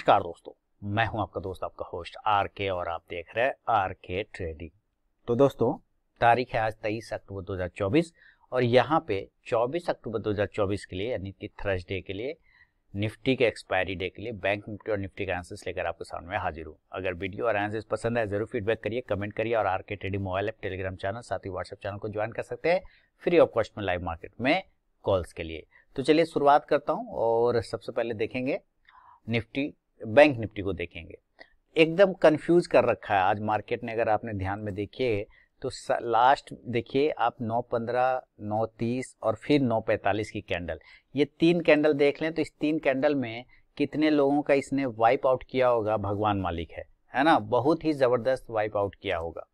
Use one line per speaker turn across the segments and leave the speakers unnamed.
नमस्कार दोस्तों मैं हूं आपका दोस्त आपका होस्ट आर के और आप देख रहे हैं आर के ट्रेडिंग तो दोस्तों तारीख है आज तेईस अक्टूबर 2024 और यहाँ पे 24 अक्टूबर 2024 के लिए यानी कि थर्सडे के लिए निफ्टी के एक्सपायरी डे के लिए बैंक निफ्टी और निफ्टी का आंसर्स लेकर आपके सामने हाजिर हूँ अगर वीडियो और आंसर्स पसंद है जरूर फीडबैक करिए कमेंट करिए और R K trading mobile app Telegram channel साथ ही व्हाट्सएप चैनल को ज्वाइन कर सकते हैं फ्री ऑफ कॉस्ट में लाइव मार्केट में कॉल्स के लिए तो चलिए शुरुआत करता हूँ और सबसे पहले देखेंगे निफ्टी बैंक निफ्टी को देखेंगे एकदम कंफ्यूज कर रखा है आज मार्केट ने अगर आपने ध्यान में देखिए तो लास्ट देखिए आप 9.15, 9.30 और फिर 9.45 की कैंडल ये तीन कैंडल देख लें तो इस तीन कैंडल में कितने लोगों का इसने वाइप आउट किया होगा भगवान मालिक है है ना बहुत ही ज़बरदस्त वाइप आउट किया होगा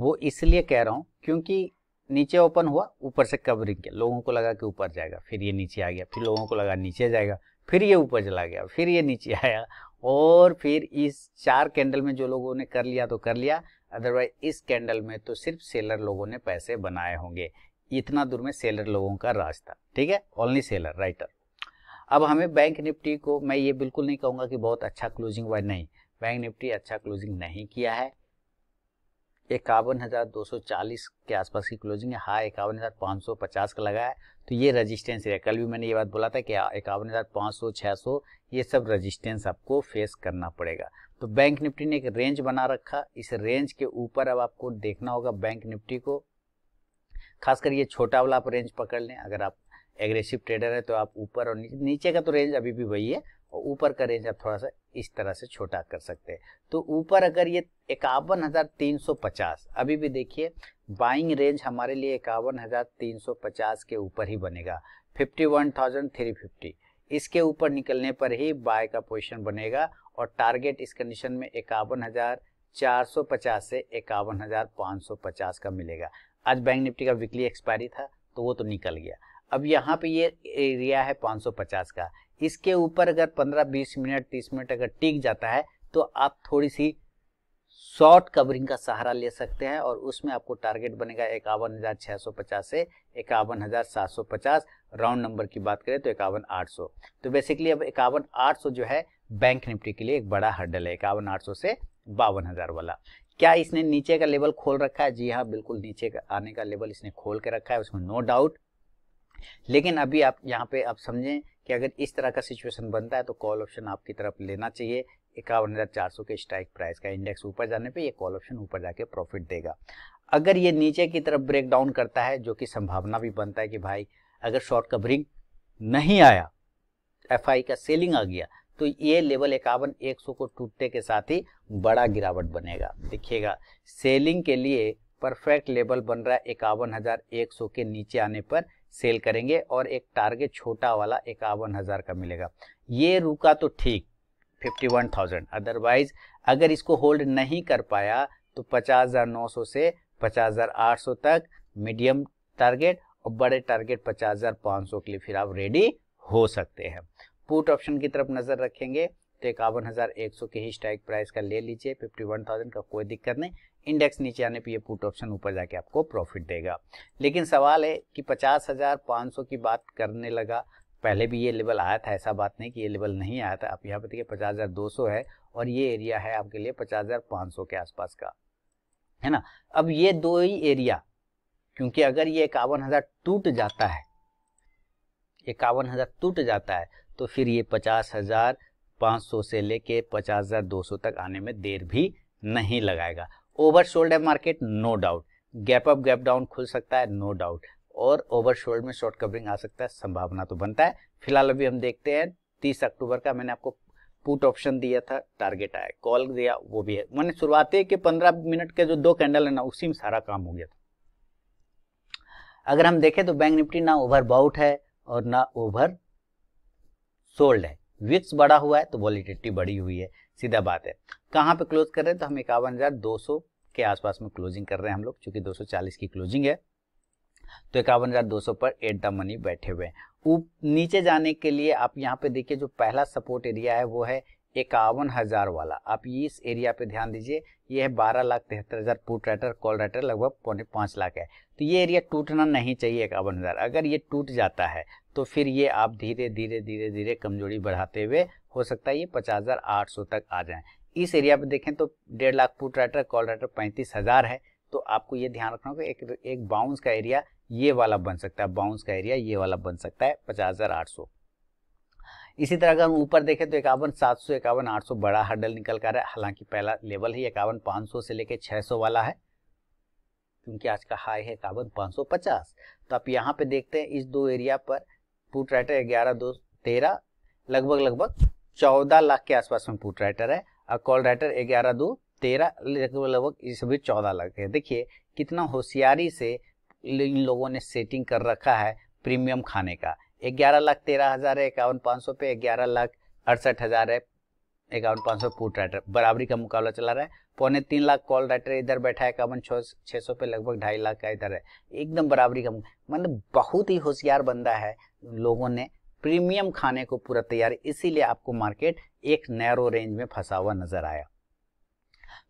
वो इसलिए कह रहा हूँ क्योंकि नीचे ओपन हुआ ऊपर से कवरिंग किया लोगों को लगा कि ऊपर जाएगा फिर ये नीचे आ गया फिर लोगों को लगा नीचे जाएगा फिर ये ऊपर चला गया फिर ये नीचे आया और फिर इस चार कैंडल में जो लोगों ने कर लिया तो कर लिया अदरवाइज इस कैंडल में तो सिर्फ सेलर लोगों ने पैसे बनाए होंगे इतना दूर में सेलर लोगों का राज था ठीक है ओनली सेलर राइटर अब हमें बैंक निफ्टी को मैं ये बिल्कुल नहीं कहूँगा कि बहुत अच्छा क्लोजिंग हुआ नहीं बैंक निफ्टी अच्छा क्लोजिंग नहीं किया है इक्यावन हज़ार दो सौ चालीस के आसपास की क्लोजिंग है हाई इक्यावन हज़ार पाँच सौ पचास का लगा है तो ये रेजिस्टेंस है कल भी मैंने ये बात बोला था कि हाँ, इक्यावन हज़ार पाँच सौ छह सौ ये सब रेजिस्टेंस आपको फेस करना पड़ेगा तो बैंक निफ्टी ने एक रेंज बना रखा इस रेंज के ऊपर अब आपको देखना होगा बैंक निफ्टी को खासकर ये छोटा वाला आप रेंज पकड़ लें अगर आप एग्रेसिव ट्रेडर है तो आप ऊपर और नीचे का तो रेंज अभी भी वही है और ऊपर का रेंज आप थोड़ा सा इस तरह से छोटा कर सकते हैं तो ऊपर अगर ये इक्यावन अभी भी देखिए बाइंग रेंज हमारे लिए इक्यावन के ऊपर ही बनेगा फिफ्टी इसके ऊपर निकलने पर ही बाय का पोजीशन बनेगा और टारगेट इस कंडीशन में इक्यावन से इक्यावन का मिलेगा आज बैंक निफ्टी का वीकली एक्सपायरी था तो वो तो निकल गया अब यहाँ पे ये एरिया है 550 का इसके ऊपर अगर 15-20 मिनट 30 मिनट अगर टिक जाता है तो आप थोड़ी सी शॉर्ट कवरिंग का सहारा ले सकते हैं और उसमें आपको टारगेट बनेगा इक्यावन हज़ार से इक्यावन सात सौ पचास राउंड नंबर की बात करें तो इक्यावन तो बेसिकली अब इक्यावन आठ सौ जो है बैंक निफ्टी के लिए एक बड़ा हर्डल है इक्यावन आठ सौ से बावन हज़ार वाला क्या इसने नीचे का लेवल खोल रखा है जी हाँ बिल्कुल नीचे का आने का लेवल इसने खोल के रखा है उसमें नो डाउट लेकिन अभी आप यहाँ पे आप समझें कि अगर इस तरह का सिचुएशन बनता है तो कॉल ऑप्शन आपकी तरफ लेना चाहिए इक्यावन हज़ार चार सौ के स्ट्राइक प्राइस का इंडेक्स ऊपर जाने पे ये कॉल ऑप्शन ऊपर जाके प्रॉफिट देगा अगर ये नीचे की तरफ ब्रेक डाउन करता है जो कि संभावना भी बनता है कि भाई अगर शॉर्ट कवरिंग नहीं आया एफ का सेलिंग आ गया तो ये लेवल इक्यावन एक सौ को टूटने के साथ ही बड़ा गिरावट बनेगा देखिएगा सेलिंग के लिए परफेक्ट लेवल बन रहा है इक्यावन हज़ार एक सौ के नीचे आने पर सेल करेंगे और एक टारगेट छोटा वाला इक्यावन हज़ार का मिलेगा ये रुका तो ठीक फिफ्टी वन थाउजेंड अदरवाइज अगर इसको होल्ड नहीं कर पाया तो पचास हज़ार नौ सौ से पचास हज़ार आठ सौ तक मीडियम टारगेट और बड़े टारगेट पचास हज़ार पाँच सौ के लिए फिर आप रेडी हो सकते हैं पुट ऑप्शन की तरफ नज़र रखेंगे तो इक्यावन हज़ार एक सौ के ही स्ट्राइक प्राइस का ले लीजिए फिफ्टी वन थाउजेंड का कोई दिक्कत नहीं इंडेक्स नीचे आने पे ये पुट ऑप्शन ऊपर जाके आपको प्रॉफिट देगा लेकिन सवाल है कि पचास हज़ार पाँच सौ की बात करने लगा पहले भी ये लेवल आया था ऐसा बात नहीं कि ये लेवल नहीं आया था आप यहाँ पर देखिए पचास हज़ार दो सौ है और ये एरिया है आपके लिए पचास हज़ार पाँच सौ के आसपास का है ना अब ये दो ही एरिया क्योंकि अगर ये इक्यावन हज़ार टूट जाता है इक्यावन हज़ार टूट जाता है तो फिर ये पचास हज़ार 500 से लेके 50,200 तक आने में देर भी नहीं लगाएगा शोल्ड है market no doubt gap up gap down खुल सकता है नो डाउट और शोल्ड में शॉर्ट कवरिंग आ सकता है संभावना तो बनता है फिलहाल अभी हम देखते हैं तीस अक्टूबर का मैंने आपको पुट ऑप्शन दिया था टारगेट आया कॉल दिया वो भी है मैंने शुरुआती के पंद्रह मिनट के जो दो कैंडल है ना उसी में सारा काम हो गया था अगर हम देखें तो बैंक निफ्टी ना ओवर बाउट है और ना ओवर सोल्ड है विक्स बड़ा हुआ है तो वॉलिडिटी बढ़ी हुई है सीधा बात है कहाँ पे क्लोज कर रहे हैं तो हम इक्यावन के आसपास में क्लोजिंग कर रहे हैं हम लोग चूंकि 240 की क्लोजिंग है तो इक्यावन हज़ार दो सौ पर एट द मनी बैठे हुए हैं नीचे जाने के लिए आप यहाँ पे देखिए जो पहला सपोर्ट एरिया है वो है इक्यावन हज़ार वाला आप इस एरिया पे ध्यान दीजिए ये है बारह लाख तिहत्तर हज़ार पुट राइटर कॉल राइटर लगभग पौने पांच लाख है तो ये एरिया टूटना नहीं चाहिए इक्यावन हज़ार अगर ये टूट जाता है तो फिर ये आप धीरे धीरे धीरे धीरे कमजोरी बढ़ाते हुए हो सकता है ये पचास हज़ार आठ सौ तक आ जाए इस एरिया पे देखें तो डेढ़ lakh put writer call writer पैंतीस हज़ार है तो आपको ये ध्यान रखना होगा एक एक बाउंस का एरिया ये वाला बन सकता है बाउंस का एरिया ये वाला बन सकता है पचास हज़ार आठ सौ इसी तरह अगर हम ऊपर देखें तो इक्यावन सात सौ इक्यावन आठ सौ बड़ा हडल निकल कर रहा है हालांकि पहला लेवल है इक्यावन पाँच सौ से लेकर छः सौ वाला है क्योंकि आज का हाई है इक्यावन पाँच सौ पचास तो आप यहाँ पे देखते हैं इस दो एरिया पर पुट राइटर ग्यारह दो तेरह लगभग लगभग चौदह लाख के आसपास में पुट राइटर है और कॉल राइटर ग्यारह दो तेरह लगभग लगभग इस भी चौदह लाख है देखिए कितना होशियारी से इन लोगों ने सेटिंग कर रखा है प्रीमियम खाने का ग्यारह लाख तेरह हजार है इक्यावन पाँच सौ पे ग्यारह लाख अड़सठ हजार है इक्यावन पाँच सौ पुट राइटर बराबरी का मुकाबला चला रहा है पौने तीन लाख कॉल राइटर इधर बैठा है इक्यावन छः सौ पे लगभग ढाई लाख का इधर है एकदम बराबरी का मतलब बहुत ही होशियार बंदा है लोगों ने प्रीमियम खाने को पूरा तैयार इसीलिए आपको मार्केट एक नैरो रेंज में फंसा हुआ नजर आया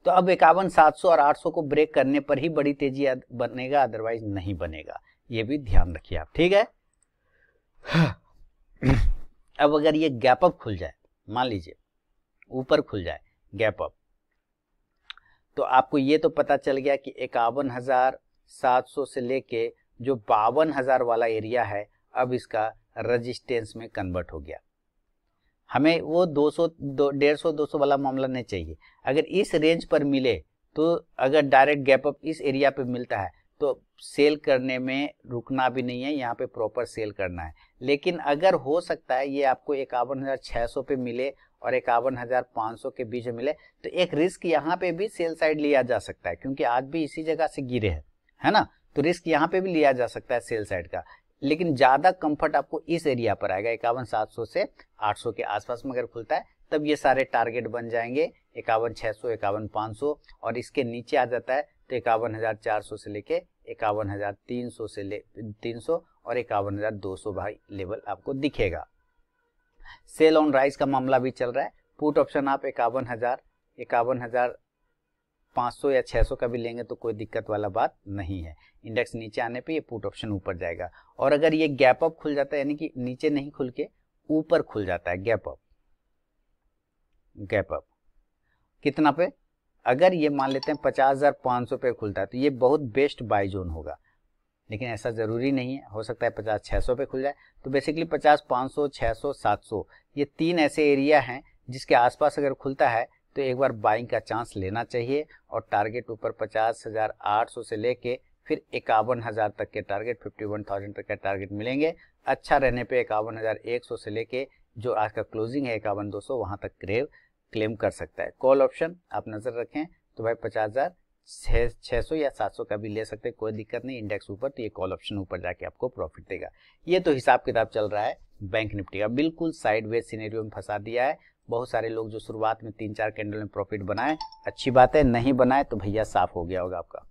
तो अब इक्यावन सात सौ और आठ सौ को ब्रेक करने पर ही बड़ी तेजी बनेगा अदरवाइज नहीं बनेगा ये भी ध्यान रखिए आप ठीक है अब अगर ये गैप अप खुल जाए मान लीजिए ऊपर खुल जाए गैप अप तो आपको ये तो पता चल गया कि इक्यावन हजार सात सौ से लेके जो बावन हजार वाला एरिया है अब इसका रजिस्टेंस में कन्वर्ट हो गया हमें वो 200 दो डेढ़ सौ दो वाला मामला नहीं चाहिए अगर इस रेंज पर मिले तो अगर डायरेक्ट गैप अप इस एरिया पे मिलता है तो सेल करने में रुकना भी नहीं है यहाँ पे प्रॉपर सेल करना है लेकिन अगर हो सकता है ये आपको इक्यावन हज़ार छः सौ पे मिले और इक्यावन हज़ार पाँच सौ के बीच में मिले तो एक रिस्क यहाँ पे भी सेल साइड लिया जा सकता है क्योंकि आज भी इसी जगह से गिरे हैं है ना तो रिस्क यहाँ पे भी लिया जा सकता है सेल साइड का लेकिन ज़्यादा कंफर्ट आपको इस एरिया पर आएगा इक्यावन सात सौ से आठ सौ के आसपास में अगर खुलता है तब ये सारे टारगेट बन जाएंगे इक्यावन छः सौ इक्यावन पाँच सौ और इसके नीचे आ जाता है तो इक्यावन हजार चार सौ से लेके इक्यावन हजार तीन सौ से ले तीन सौ और इक्यावन हजार दो सौ भाई लेवल आपको दिखेगा सेल ऑन राइस का मामला भी चल रहा है पुट ऑप्शन आप इक्यावन हजार इक्यावन हजार पांच सौ या छह सौ का भी लेंगे तो कोई दिक्कत वाला बात नहीं है इंडेक्स नीचे आने पे ये पुट ऑप्शन ऊपर जाएगा और अगर ये गैप अप खुल जाता है यानी कि नीचे नहीं खुल के ऊपर खुल जाता है गैप अप गैप अप कितना पे अगर ये मान लेते हैं पचास हज़ार पाँच सौ पे खुलता है तो ये बहुत बेस्ट बाई जोन होगा लेकिन ऐसा ज़रूरी नहीं है हो सकता है पचास छः सौ पे खुल जाए तो बेसिकली पचास पाँच सौ छः सौ सात सौ ये तीन ऐसे एरिया हैं जिसके आसपास अगर खुलता है तो एक बार बाइंग का चांस लेना चाहिए और टारगेट ऊपर पचास हज़ार आठ सौ से लेके फिर इक्यावन हज़ार तक के टारगेट फिफ्टी वन थाउजेंड तक के टारगेट मिलेंगे अच्छा रहने पर इक्यावन हज़ार एक सौ से लेके जो आज का क्लोजिंग है इक्यावन दो सौ वहाँ तक क्रेव क्लेम कर सकता है कॉल ऑप्शन आप नज़र रखें तो भाई पचास हज़ार छह सौ या सात सौ का भी ले सकते हैं कोई दिक्कत नहीं इंडेक्स ऊपर तो ये कॉल ऑप्शन ऊपर जाके आपको प्रॉफिट देगा ये तो हिसाब किताब चल रहा है बैंक निफ्टी का बिल्कुल साइड सीनेरियो में फंसा दिया है बहुत सारे लोग जो शुरुआत में तीन चार कैंडल में प्रॉफिट बनाए अच्छी बात है नहीं बनाए तो भैया साफ हो गया होगा आपका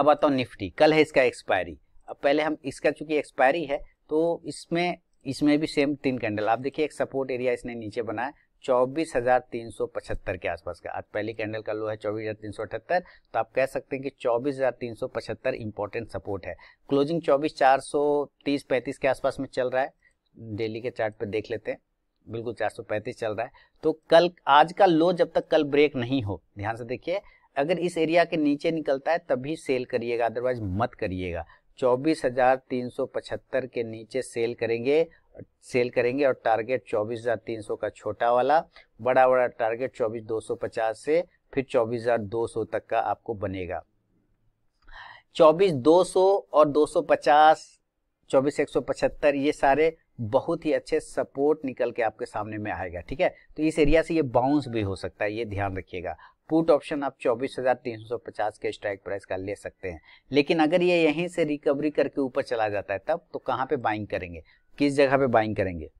अब आता हूँ निफ्टी कल है इसका एक्सपायरी अब पहले हम इसका चूंकि एक्सपायरी है तो इसमें इसमें भी सेम तीन कैंडल आप देखिए एक सपोर्ट एरिया इसने नीचे बनाया चौबीस हजार तीन सौ पचहत्तर के आसपास का आज पहली कैंडल का लो है चौबीस हजार तीन सौ अठहत्तर तो आप कह सकते हैं कि चौबीस हजार तीन सौ पचहत्तर इंपॉर्टेंट सपोर्ट है क्लोजिंग चौबीस चार सौ तीस पैंतीस के आसपास में चल रहा है डेली के चार्ट पे देख लेते हैं बिल्कुल 435 चल रहा है तो कल आज का लो जब तक कल ब्रेक नहीं हो ध्यान से देखिए अगर इस एरिया के नीचे निकलता है तभी सेल करिएगा अदरवाइज मत करिएगा पचहत्तर के नीचे सेल करेंगे सेल करेंगे और टारगेट 24,300 का छोटा वाला बड़ा बड़ा टारगेट 24,250 से फिर 24,200 तक का आपको बनेगा 24,200 और 250 24,175 ये सारे बहुत ही अच्छे सपोर्ट निकल के आपके सामने में आएगा ठीक है तो इस एरिया से ये बाउंस भी हो सकता है ये ध्यान रखिएगा पुट ऑप्शन आप 24,350 के स्ट्राइक प्राइस का ले सकते हैं लेकिन अगर ये यहीं से रिकवरी करके ऊपर चला जाता है तब तो कहाँ पे बाइंग करेंगे किस जगह पे बाइंग करेंगे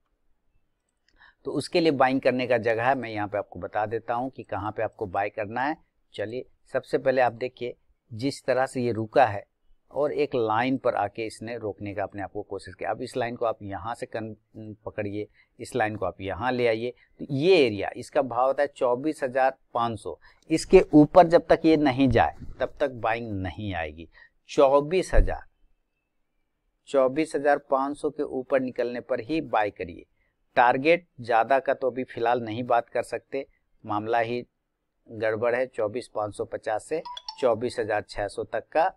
तो उसके लिए बाइंग करने का जगह है मैं यहाँ पे आपको बता देता हूँ कि कहाँ पे आपको बाय करना है चलिए सबसे पहले आप देखिए जिस तरह से ये रुका है और एक लाइन पर आके इसने रोकने का अपने आप को कोशिश किया अब इस लाइन को आप यहाँ से कन पकड़िए इस लाइन को आप यहाँ ले आइए तो ये एरिया इसका भाव होता है चौबीस हज़ार पाँच सौ इसके ऊपर जब तक ये नहीं जाए तब तक बाइंग नहीं आएगी चौबीस हज़ार 24,500 के ऊपर निकलने पर ही बाय करिए टारगेट ज़्यादा का तो अभी फिलहाल नहीं बात कर सकते मामला ही गड़बड़ है 24,550 से 24,600 तक का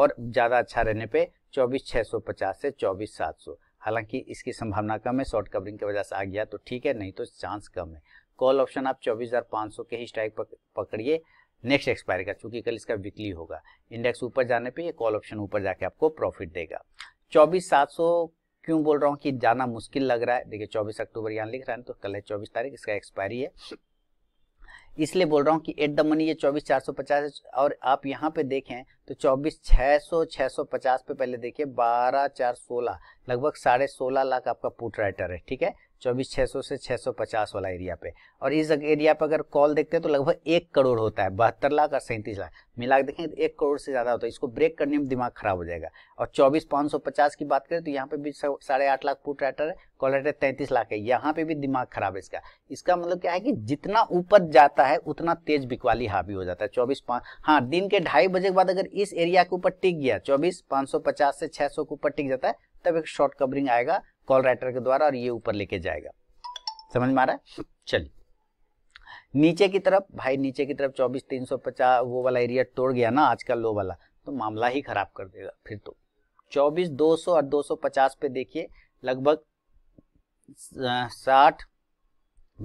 और ज़्यादा अच्छा रहने पे 24,650 से 24,700 हालांकि इसकी संभावना कम है शॉर्ट कवरिंग की वजह से आ गया तो ठीक है नहीं तो चांस कम है कॉल ऑप्शन आप 24,500 के ही स्ट्राइक पकड़िए नेक्स्ट एक्सपायरी का चूंकि कल इसका वीकली होगा इंडेक्स ऊपर जाने पे ये कॉल ऑप्शन ऊपर जाके आपको प्रॉफिट देगा चौबीस सात सौ क्यों बोल रहा हूँ कि जाना मुश्किल लग रहा है देखिए चौबीस अक्टूबर यहाँ लिख रहा है तो कल है चौबीस तारीख इसका एक्सपायरी है इसलिए बोल रहा हूँ कि एट द मनी ये चौबीस चार सौ पचास और आप यहाँ पे देखें तो चौबीस छः सौ सौ पचास पे पहले देखिए बारह चार सोलह लगभग साढ़े सोलह लाख आपका पुट राइटर है ठीक है चौबीस छः सौ से 650 वाला एरिया पे और इस एरिया पर अगर कॉल देखते हैं तो लगभग एक करोड़ होता है बहत्तर लाख और सैंतीस लाख मिला के देखें तो एक करोड़ से ज़्यादा होता है इसको ब्रेक करने में दिमाग खराब हो जाएगा और चौबीस पाँच सौ पचास की बात करें तो यहाँ पे भी साढ़े आठ लाख पुट राइटर है कॉल राइटर तैंतीस लाख है यहाँ पे भी दिमाग खराब है इसका इसका मतलब क्या है कि जितना ऊपर जाता है उतना तेज बिकवाली हावी हो जाता है चौबीस पाँच हाँ दिन के ढाई बजे के बाद अगर इस एरिया के ऊपर टिक गया चौबीस पाँच सौ पचास से छः सौ के ऊपर टिक जाता है तब एक शॉर्ट कवरिंग आएगा कॉल राइटर के द्वारा और ये ऊपर लेके जाएगा समझ में आ रहा है चलिए नीचे की तरफ भाई नीचे की तरफ चौबीस तीन सौ पचास वो वाला एरिया तोड़ गया ना आज का लो वाला तो मामला ही खराब कर देगा फिर तो चौबीस दो सौ और दो सौ पचास पे देखिए लगभग साठ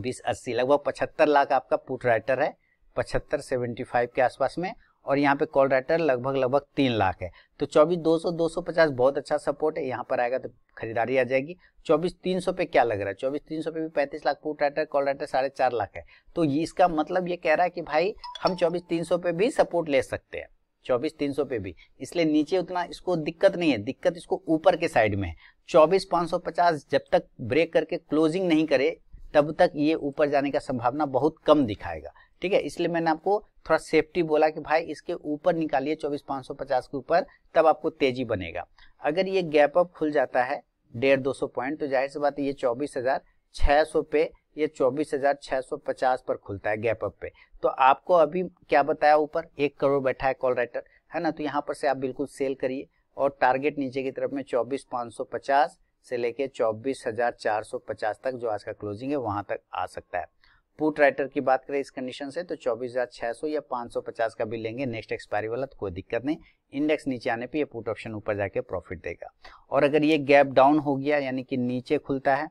बीस अस्सी लगभग पचहत्तर लाख आपका पुट राइटर है पचहत्तर सेवेंटी फाइव के आसपास में और यहाँ पे कॉल राइटर लगभग लगभग तीन लाख है तो चौबीस दो सौ दो सौ पचास बहुत अच्छा सपोर्ट है यहाँ पर आएगा तो खरीदारी आ जाएगी चौबीस तीन सौ पे क्या लग रहा है चौबीस तीन सौ पे भी पैंतीस lakh put writer call writer साढ़े चार लाख है तो ये इसका मतलब ये कह रहा है कि भाई हम चौबीस तीन सौ पे भी सपोर्ट ले सकते हैं चौबीस तीन सौ पे भी इसलिए नीचे उतना इसको दिक्कत नहीं है दिक्कत इसको ऊपर के साइड में है चौबीस पाँच सौ पचास जब तक ब्रेक करके क्लोजिंग नहीं करे तब तक ये ऊपर जाने का संभावना बहुत कम दिखाएगा ठीक है इसलिए मैंने आपको थोड़ा सेफ्टी बोला कि भाई इसके ऊपर निकालिए चौबीस पाँच सौ पचास के ऊपर तब आपको तेजी बनेगा अगर ये गैप अप खुल जाता है डेढ़ दो सौ पॉइंट तो जाहिर सी बात है ये चौबीस हजार छह सौ पे ये चौबीस हजार छह सौ पचास पर खुलता है गैप अप पे तो आपको अभी क्या बताया ऊपर एक करोड़ बैठा है कॉल राइटर है ना तो यहाँ पर से आप बिल्कुल सेल करिए और टारगेट नीचे की तरफ में चौबीस पाँच सौ पचास से लेके चौबीस हजार चार सौ पचास तक जो आज का क्लोजिंग है वहाँ तक आ सकता है पुट राइटर की बात करें इस कंडीशन से तो 24,600 या 550 का भी लेंगे नेक्स्ट एक्सपायरी वाला तो कोई दिक्कत नहीं इंडेक्स नीचे आने पे ये पुट ऑप्शन ऊपर जाके प्रॉफिट देगा और अगर ये गैप डाउन हो गया यानी कि नीचे खुलता है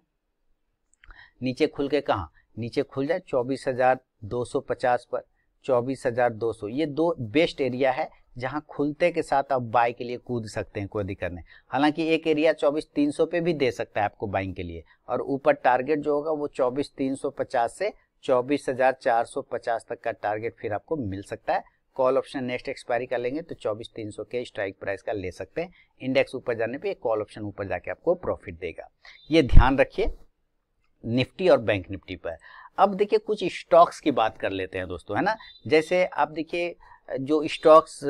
नीचे खुल के कहा नीचे खुल जाए 24,250 पर 24,200 ये दो बेस्ट एरिया है जहां खुलते के साथ आप बाय के लिए कूद सकते हैं कोई दिक्कत नहीं हालांकि एक एरिया 24,300 पे भी दे सकता है आपको बाइंग के लिए और ऊपर टारगेट जो होगा वो 24,350 से 24,450 तक का टारगेट फिर आपको मिल सकता है कॉल ऑप्शन नेक्स्ट एक्सपायरी कर लेंगे तो 24,300 के स्ट्राइक प्राइस का ले सकते हैं इंडेक्स ऊपर जाने पे कॉल ऑप्शन ऊपर जाके आपको प्रॉफिट देगा ये ध्यान रखिए निफ्टी और बैंक निफ्टी पर अब देखिए कुछ स्टॉक्स की बात कर लेते हैं दोस्तों है ना जैसे आप देखिए जो स्टॉक्स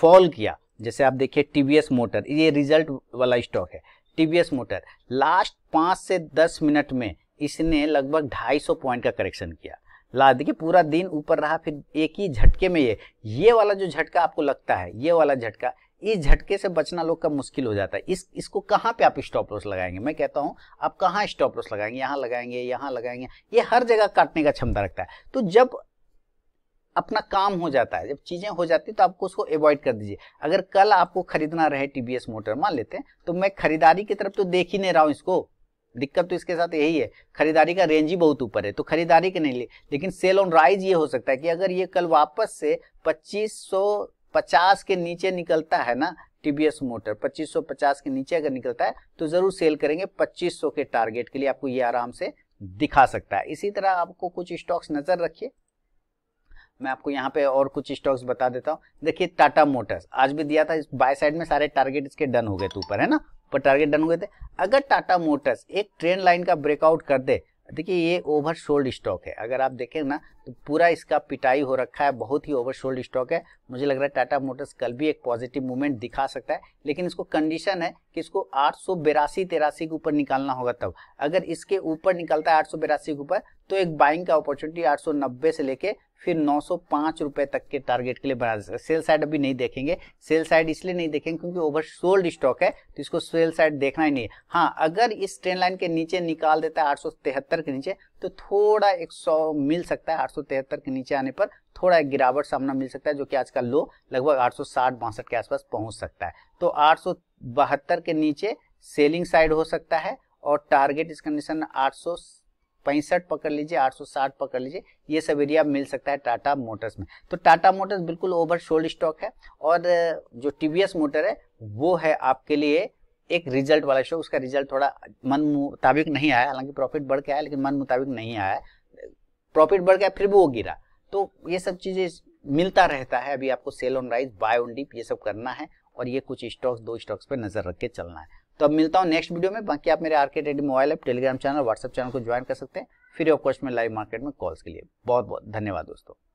फॉल किया जैसे आप देखिए टीवीएस मोटर ये रिजल्ट वाला स्टॉक है टीवीएस मोटर लास्ट पाँच से दस मिनट में इसने लगभग 250 पॉइंट का करेक्शन किया ला देखिए पूरा दिन ऊपर रहा फिर एक ही झटके में ये ये वाला जो झटका आपको लगता है ये वाला झटका इस झटके से बचना लोग का मुश्किल हो जाता है इस इसको कहाँ पे आप स्टॉप लॉस लगाएंगे मैं कहता हूँ आप कहाँ स्टॉप लॉस लगाएंगे यहाँ लगाएंगे यहाँ लगाएंगे ये हर जगह काटने का क्षमता रखता है तो जब अपना काम हो जाता है जब चीज़ें हो जाती तो आपको उसको अवॉइड कर दीजिए अगर कल आपको खरीदना रहे टीबीएस मोटर मान लेते हैं तो मैं खरीदारी की तरफ तो देख ही नहीं रहा हूँ इसको दिक्कत तो इसके साथ यही है खरीदारी का रेंज ही बहुत ऊपर है तो खरीदारी के नहीं लिए लेकिन सेल ऑन राइज ये हो सकता है कि अगर ये कल वापस से 2550 के नीचे निकलता है ना टीबीएस मोटर 2550 के नीचे अगर निकलता है तो जरूर सेल करेंगे 2500 के टारगेट के लिए आपको ये आराम से दिखा सकता है इसी तरह आपको कुछ स्टॉक्स नजर रखिए मैं आपको यहाँ पे और कुछ स्टॉक्स बता देता हूँ देखिए टाटा मोटर्स आज भी दिया था बाय साइड में सारे टारगेट इसके डन हो गए ऊपर है ना पर टारगेट डन हुए थे अगर टाटा मोटर्स एक ट्रेन लाइन का ब्रेकआउट कर दे देखिए ये ओवर शोल्ड स्टॉक है अगर आप देखें ना तो पूरा इसका पिटाई हो रखा है बहुत ही ओवर शोल्ड स्टॉक है मुझे लग रहा है टाटा मोटर्स कल भी एक पॉजिटिव मूवमेंट दिखा सकता है लेकिन इसको कंडीशन है किसको आठ सौ बेरासी तेरासी के ऊपर निकालना होगा तब अगर इसके ऊपर निकलता है आठ सौ बेरासी के ऊपर तो एक बाइंग का अपॉर्चुनिटी आठ सौ नब्बे से लेके फिर नौ सौ पांच रुपए तक के टारगेट के लिए बना सकते सेल साइड अभी नहीं देखेंगे सेल साइड इसलिए नहीं देखेंगे क्योंकि ओवर सोल्ड स्टॉक है तो इसको सेल साइड देखना ही नहीं है हाँ अगर इस ट्रेन लाइन के नीचे निकाल देता है आठ सौ तिहत्तर के नीचे तो थोड़ा 100 मिल सकता है आठ के नीचे आने पर थोड़ा गिरावट सामना मिल सकता है जो कि आज का लो लगभग आठ बासठ के आसपास पहुंच सकता है तो आठ के नीचे सेलिंग साइड हो सकता है और टारगेट इस कंडीशन में आठ पैंसठ पकड़ लीजिए 860 पकड़ लीजिए ये सब एरिया मिल सकता है टाटा मोटर्स में तो टाटा मोटर्स बिल्कुल ओवर शोल्ड स्टॉक है और जो टीवीएस मोटर है वो है आपके लिए एक रिजल्ट वाला शो उसका रिजल्ट थोड़ा मन मुताबिक नहीं आया हालांकि प्रॉफिट बढ़ के आया लेकिन मन मुताबिक नहीं आया प्रॉफिट बढ़ गया फिर भी वो गिरा तो ये सब चीज़ें मिलता रहता है अभी आपको sell on rise buy on dip ये सब करना है और ये कुछ स्टॉक्स दो स्टॉक्स पर नजर रख के चलना है तो अब मिलता हूँ नेक्स्ट वीडियो में बाकी आप मेरे RK ready mobile app Telegram channel WhatsApp channel को ज्वाइन कर सकते हैं फ्री ऑफ कॉस्ट में लाइव मार्केट में कॉल्स के लिए बहुत बहुत धन्यवाद दोस्तों